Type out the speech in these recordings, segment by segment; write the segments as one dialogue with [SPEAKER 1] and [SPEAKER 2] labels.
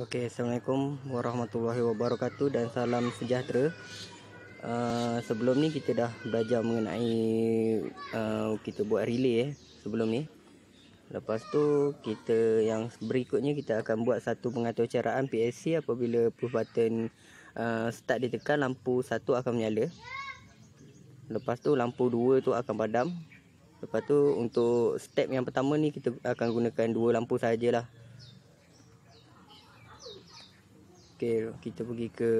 [SPEAKER 1] Oke, okay, assalamualaikum warahmatullahi wabarakatuh dan salam sejahtera. Uh, sebelum ni kita dah belajar mengenai uh, kita buat relay eh, sebelum ni. Lepas tu kita yang berikutnya kita akan buat satu pengatur caraan PLC apabila push button uh, start ditekan lampu satu akan menyala. Lepas tu lampu dua tu akan padam. Lepas tu untuk step yang pertama ni kita akan gunakan dua lampu sajalah. lah. Okay, kita pergi ke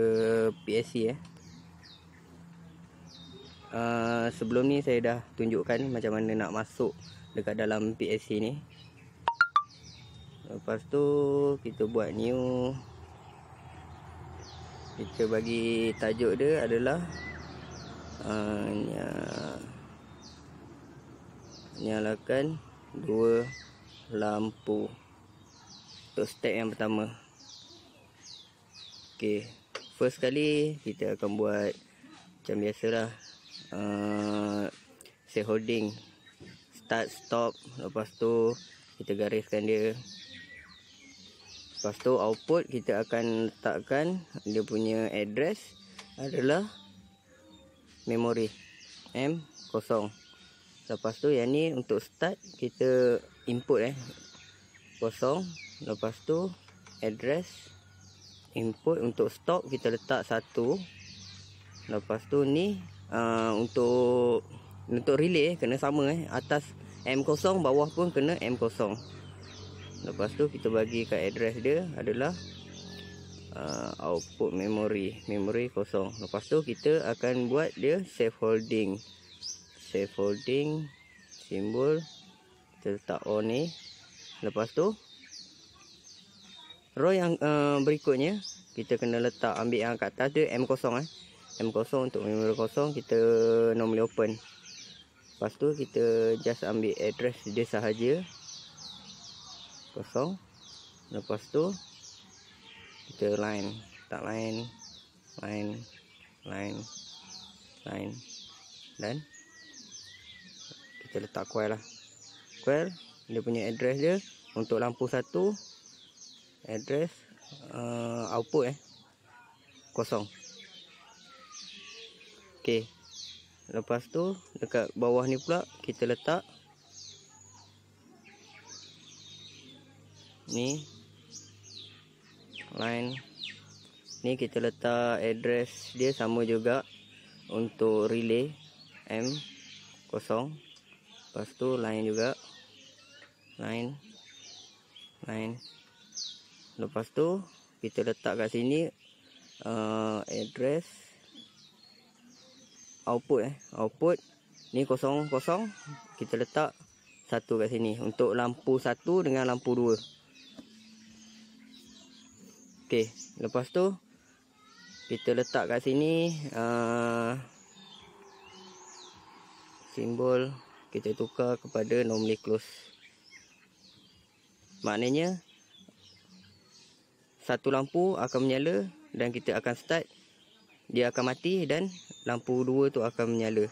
[SPEAKER 1] PSC eh. Uh, sebelum ni saya dah tunjukkan macam mana nak masuk dekat dalam PSC ni. Lepas tu kita buat new kita bagi tajuk dia adalah uh, nyalakan dua lampu untuk step yang pertama. Okey. First kali kita akan buat macam biasalah a uh, set holding start stop lepas tu kita gariskan dia. Lepas tu output kita akan letakkan dia punya address adalah memory M0. Lepas tu yang ni untuk start kita input eh kosong lepas tu address input untuk stop kita letak satu lepas tu ni uh, untuk untuk relay eh, kena sama eh atas M0 bawah pun kena M0 lepas tu kita bagi kat address dia adalah uh, output memory memory kosong lepas tu kita akan buat dia safe holding safe holding simbol kita letak on ni lepas tu Roy yang uh, berikutnya kita kena letak ambil yang kat atas tu M0 eh. M0 untuk memory kosong kita normally open. Lepas tu kita just ambil address dia sahaja. Kosong. Lepas tu kita line, tak line, line, line, line dan kita letak coil lah. Coil dia punya address dia untuk lampu satu address uh, output eh kosong ok lepas tu dekat bawah ni pula kita letak ni line ni kita letak address dia sama juga untuk relay M kosong lepas tu line juga line line lepas tu kita letak kat sini uh, address output eh output ni kosong kosong kita letak satu kat sini untuk lampu satu dengan lampu dua ok lepas tu kita letak kat sini uh, simbol kita tukar kepada normally close maknanya satu lampu akan menyala dan kita akan start dia akan mati dan lampu dua tu akan menyala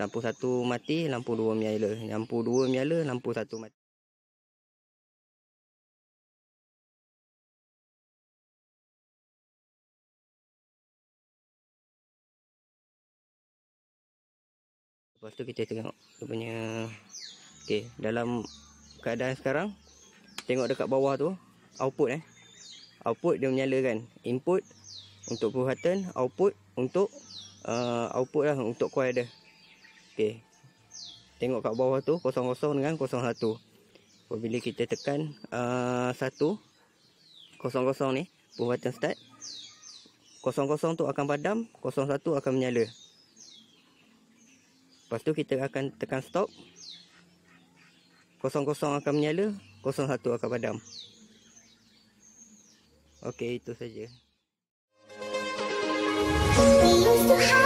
[SPEAKER 1] lampu satu mati lampu dua menyala lampu dua menyala lampu satu mati Lepas tu kita tengok dia punya Okay dalam keadaan sekarang Tengok dekat bawah tu Output eh output dia menyalakan input untuk push button output untuk uh, output lah untuk coil dia ok tengok kat bawah tu kosong 00 dengan satu. apabila kita tekan uh, kosong kosong ni push button start kosong tu akan padam kosong satu akan menyala lepas tu kita akan tekan stop Kosong kosong akan menyala kosong satu akan padam Ok, entonces llega.